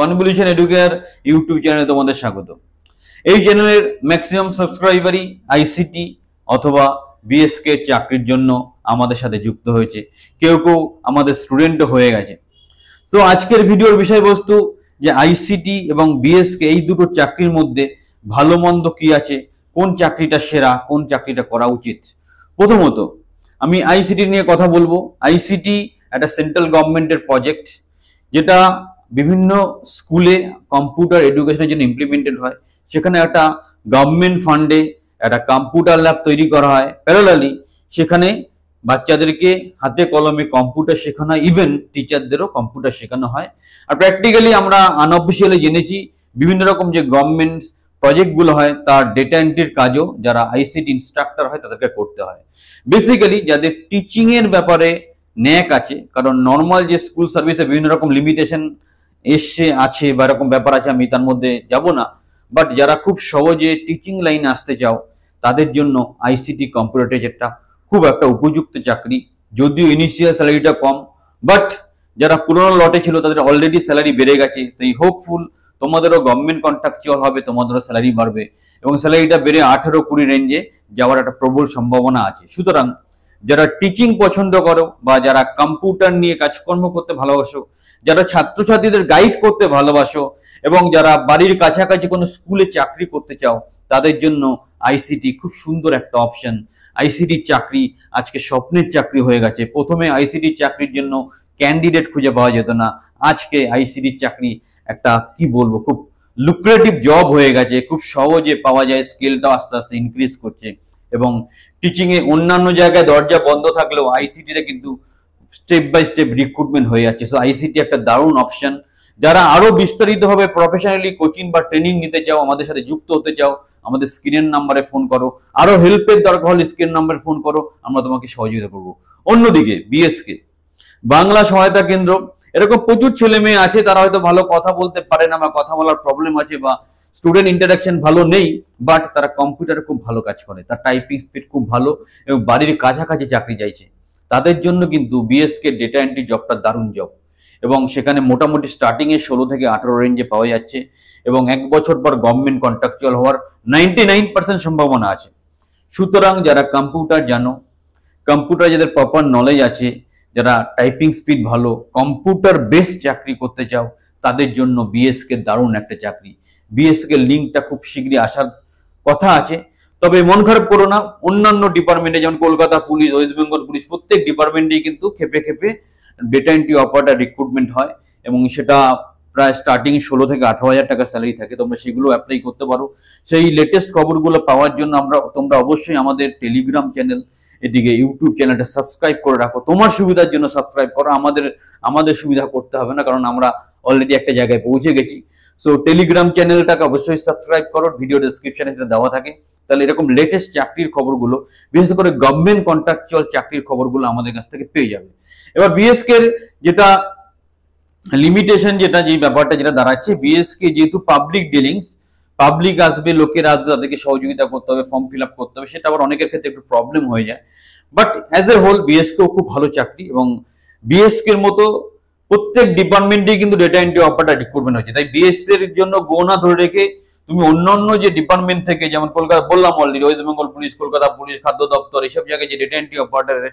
convolution educare YouTube চ্যানেলে তোমাদের স্বাগত এই চ্যানেলের ম্যাক্সিমাম সাবস্ক্রাইবারই আইসিটি অথবা বিএসকে চাকরির জন্য আমাদের সাথে যুক্ত হয়েছে কেউ কেউ আমাদের স্টুডেন্টও হয়ে গেছে সো আজকের ভিডিওর বিষয়বস্তু যে আইসিটি এবং বিএসকে এই দুটো চাকরির মধ্যে ভালো মন্দ কি আছে কোন চাকরিটা সেরা কোন চাকরিটা করা উচিত প্রথমত আমি আইসিটি নিয়ে কথা বলবো আইসিটি একটা সেন্ট্রাল গভর্নমেন্টের প্রজেক্ট যেটা বিভিন্ন স্কুলে কম্পিউটার এডুকেশনের জন্য ইমপ্লিমেন্টেড হয় সেখানে একটা গভর্নমেন্ট ফান্ডে একটা কম্পিউটার ল্যাব তৈরি করা হয় প্যারালালি সেখানে বাচ্চাদেরকে হাতে কলমে কম্পিউটার শেখানো হয় ইভেন টিচারদেরও কম্পিউটার শেখানো হয় আর প্র্যাকটিক্যালি আমরা আনঅফিসিয়ালি জেনেছি বিভিন্ন রকম যে গভর্নমেন্ট প্রজেক্টগুলো হয় তার ডেটা এন্ট্রির কাজও যারা আইসিটি ইনস্ট্রাক্টর হয় তাদেরকে করতে হয় বেসিক্যালি যাদের টিচিংয়ের ব্যাপারে ন্যাক আছে কারণ নর্মাল যে স্কুল সার্ভিসে বিভিন্ন রকম লিমিটেশন এসছে আছে বা এরকম ব্যাপার আছে আমি তার মধ্যে যাব না বাট যারা খুব সহজে টিচিং লাইনে আসতে চাও তাদের জন্য আইসিটি কম্পিউটার যেটা খুব একটা উপযুক্ত চাকরি যদিও ইনিশিয়াল স্যালারিটা কম বাট যারা পুরোনো লটে ছিল তাদের অলরেডি স্যালারি বেড়ে গেছে তো এই হোপফুল তোমাদেরও গভর্নমেন্ট কন্ট্রাকচুয়াল হবে তোমাদেরও স্যালারি বাড়বে এবং স্যালারিটা বেড়ে আঠেরো কুড়ি রেঞ্জে যাওয়ার একটা প্রবল সম্ভাবনা আছে সুতরাং যারা টিচিং পছন্দ করো বা যারা কম্পিউটার নিয়ে কাজকর্ম করতে ভালোবাসো যারা ছাত্রছাত্রীদের গাইড করতে ভালোবাসো এবং যারা বাড়ির কাছাকাছি কোনো স্কুলে চাকরি করতে চাও তাদের জন্য আইসিটি খুব সুন্দর একটা অপশন আইসিটির চাকরি আজকে স্বপ্নের চাকরি হয়ে গেছে প্রথমে আইসিটির চাকরির জন্য ক্যান্ডিডেট খুঁজে পাওয়া যেত না আজকে আইসিটির চাকরি একটা কি বলবো খুব লুক্রেটিভ জব হয়ে গেছে খুব সহজে পাওয়া যায় স্কিলটা আস্তে আস্তে ইনক্রিজ করছে এবং টিচিং এ অন্যান্য জায়গায় দরজা বন্ধ থাকলেও আইসিটিতে কিন্তু স্টেপ বাই স্টেপ রিক্রুটমেন্ট হয়ে যাচ্ছে সো আইসিটি একটা দারুণ অপশন যারা আরও বিস্তারিতভাবে প্রফেশনালি কোচিং বা ট্রেনিং নিতে চাও আমাদের সাথে যুক্ত হতে চাও আমাদের স্ক্রিনের নাম্বারে ফোন করো আরো হেল্পের দরকার হলে স্ক্রিন নাম্বারে ফোন করো আমরা তোমাকে সহযোগিতা করব অন্যদিকে বিএসকে বাংলা সহায়তা কেন্দ্র এরকম প্রচুর ছেলে মেয়ে আছে তারা হয়তো ভালো কথা বলতে পারে না বা কথা বলার প্রবলেম আছে বা স্টুডেন্ট ইন্টারাকশন ভালো নেই বাট তারা কম্পিউটারে খুব ভালো কাজ করে তার টাইপিং স্পিড খুব ভালো এবং বাড়ির কাছাকাছি চাকরি চাইছে তাদের জন্য কিন্তু বিএসকে ডেটা এন্ট্রি জবটা দারুণ জব এবং সেখানে মোটামুটি স্টার্টিংয়ে ষোলো থেকে আঠেরো রেঞ্জে পাওয়া যাচ্ছে এবং এক বছর পর গভর্নমেন্ট কন্ট্রাকচুয়াল হওয়ার নাইনটি নাইন পার্সেন্ট সম্ভাবনা আছে সুতরাং যারা কম্পিউটার জানো কম্পিউটার যাদের প্রপার নলেজ আছে যারা টাইপিং স্পিড ভালো কম্পিউটার বেস চাকরি করতে চাও তাদের জন্য বিএসকে দারুণ একটা চাকরি বিএসকে লিঙ্কটা খুব শীঘ্রই আসার কথা আছে তবে মন খারাপ করো না অন্যান্য ডিপার্টমেন্টে যেমন Kolkata police West Bengal police প্রত্যেক ডিপার্টমেন্টেই কিন্তু খেপে খেপে ডেটা এন্ট্রি অপারেটার রিক্রুটমেন্ট হয় এবং সেটা প্রায় স্টার্টিং ষোলো থেকে আঠারো হাজার টাকা স্যালারি থাকে তোমরা সেগুলো অ্যাপ্লাই করতে পারো সেই লেটেস্ট খবরগুলো পাওয়ার জন্য আমরা তোমরা অবশ্যই আমাদের টেলিগ্রাম চ্যানেল এদিকে ইউটিউব চ্যানেলটা সাবস্ক্রাইব করে রাখো তোমার সুবিধার জন্য সাবস্ক্রাইব করো আমাদের আমাদের সুবিধা করতে হবে না কারণ আমরা অলরেডি একটা জায়গায় পৌঁছে গেছি সো টেলিগ্রাম চ্যানেলটাকে অবশ্যই সাবস্ক্রাইব করো ভিডিও ডিসক্রিপশনে সেটা দেওয়া থাকে তাহলে এরকম লেটেস্ট চাকরির খবরগুলো বিশেষ করে গভর্নমেন্ট কন্ট্রাকচুয়াল চাকরির খবরগুলো আমাদের কাছ থেকে পেয়ে যাবে এবার এর যেটা লিমিটেশন যেটা যে ব্যাপারটা যেটা দাঁড়াচ্ছে বিএসকে যেহেতু পাবলিক ডিলিংস পাবলিক আসবে লোকেরা আসবে তাদেরকে সহযোগিতা করতে হবে ফর্ম ফিল করতে হবে সেটা আবার অনেকের ক্ষেত্রে একটু প্রবলেম হয়ে যায় বাট অ্যাজ এ হোল বিএসকেও খুব ভালো চাকরি এবং বিএসকে মতো প্রত্যেক ডিপার্টমেন্টে কিন্তু ডেটা এন্ট্রি অপারেটর রিক্রুটমেন্ট হচ্ছে তাই বিএসসি e এর জন্য গোনা ধরে রেখে তুমি অন্যান্য যে ডিপার্টমেন্ট থেকে যেমন কলকাতা বললাম already West Bengal police Kolkata police খাদ্য দপ্তর এইসব জায়গায় যে ডেটা এন্ট্রি অপারেটরের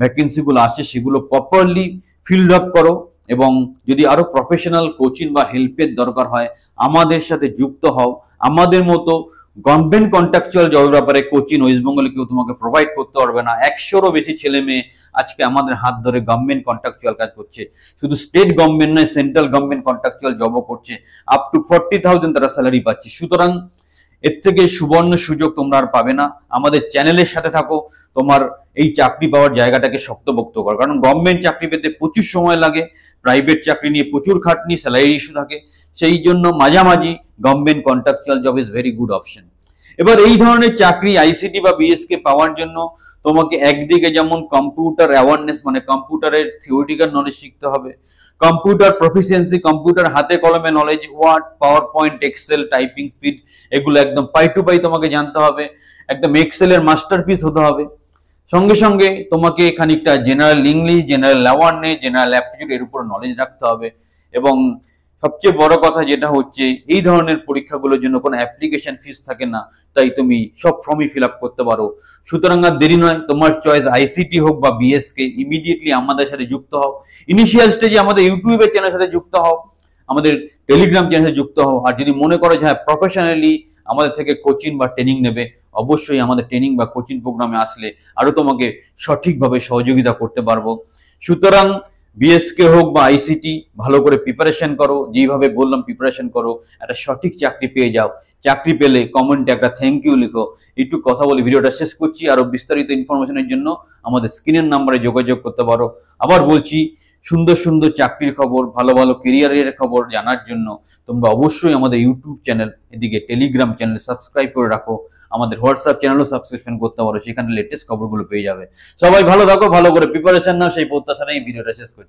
ভ্যাকেন্সিগুলো আসছে সেগুলো প্রপারলি ফিল্ড আপ করো এবং যদি আরও প্রফেশনাল কোচিং বা হেল্পের দরকার হয় আমাদের সাথে যুক্ত হও আমাদের মতো গভর্নমেন্ট কন্ট্রাকচুয়াল জবের ব্যাপারে কোচিং ওয়েস্টবেঙ্গলে কেউ তোমাকে প্রোভাইড করতে পারবে না একশোরও বেশি ছেলে মেয়ে আজকে আমাদের হাত ধরে গভর্নমেন্ট কন্ট্রাকচুয়াল কাজ করছে শুধু স্টেট গভর্নমেন্ট নয় সেন্ট্রাল গভর্নমেন্ট কন্ট্রাকচুয়াল জবও করছে আপ টু ফর্টি থাউজেন্ড তারা স্যালারি পাচ্ছে সুতরাং এর থেকে সুবর্ণ সুযোগ তোমরা আর পাবে না আমাদের চ্যানেলের সাথে থাকো তোমার এই চাকরি পাওয়ার জায়গাটাকে শক্তভক্ত কর কারণ গভর্নমেন্ট চাকরি পেতে প্রচুর সময় লাগে প্রাইভেট চাকরি নিয়ে প্রচুর খাটনি স্যালারি ইস্যু থাকে সেই জন্য মাঝামাঝি government contractual job is very good option এবার এই ধরনের চাকরি আইসিটি বা বিএসকে পাওয়ার জন্য তোমাকে একদিকে যেমন কম্পিউটার অ্যাওয়ারনেস মানে কম্পিউটারের থিওরিটিক্যাল নলেজ শিখতে হবে কম্পিউটার প্রফিসিয়েন্সি কম্পিউটার হাতে কলমে knowledge Word PowerPoint Excel typing speed এগুলো একদম পাই টু পাই তোমাকে জানতে হবে একদম এক্সেলের মাস্টারপিস হতে হবে সঙ্গে সঙ্গে তোমাকে খানিকটা general English general awareness general aptitude এর উপর নলেজ রাখতে হবে এবং সবচেয়ে বড় কথা যেটা হচ্ছে এই ধরনের পরীক্ষাগুলোর জন্য কোনো অ্যাপ্লিকেশন ফিস থাকে না তাই তুমি সব ফর্মই ফিল করতে পারো সুতরাং আর দেরি নয় তোমার চয়েস আইসিটি হোক বা বিএসকে ইমিডিয়েটলি আমাদের সাথে যুক্ত হও ইনিশিয়াল স্টেজে আমাদের ইউটিউবের চ্যানেলের সাথে যুক্ত হও আমাদের টেলিগ্রাম চ্যানেল সাথে যুক্ত হও আর যদি মনে করো যে হ্যাঁ প্রফেশনালি আমাদের থেকে কোচিং বা ট্রেনিং নেবে অবশ্যই আমাদের ট্রেনিং বা কোচিং প্রোগ্রামে আসলে আরও তোমাকে সঠিকভাবে সহযোগিতা করতে পারবো সুতরাং বিএসকে হোক বা আইসিটি ভালো করে প্রিপারেশন করো যেইভাবে বললাম প্রিপারেশন করো একটা সঠিক চাকরি পেয়ে যাও চাকরি পেলে কমেন্টে একটা থ্যাংক ইউ লিখো একটু কথা বলে ভিডিওটা শেষ করছি আরও বিস্তারিত ইনফরমেশনের জন্য আমাদের স্ক্রিনের নাম্বারে যোগাযোগ করতে পারো আবার বলছি সুন্দর সুন্দর চাকরির খবর ভালো ভালো কেরিয়ারের খবর জানার জন্য তোমরা অবশ্যই আমাদের ইউটিউব চ্যানেল এদিকে টেলিগ্রাম চ্যানেল সাবস্ক্রাইব করে রাখো আমাদের হোয়াটসঅ্যাপ চ্যানেলও সাবস্ক্রিপশন করতে পারো সেখানে লেটেস্ট খবরগুলো পেয়ে যাবে সবাই ভালো থাকো ভালো করে প্রিপারেশন নাও সেই প্রত্যাশা নিয়ে ভিডিওটা শেষ করছি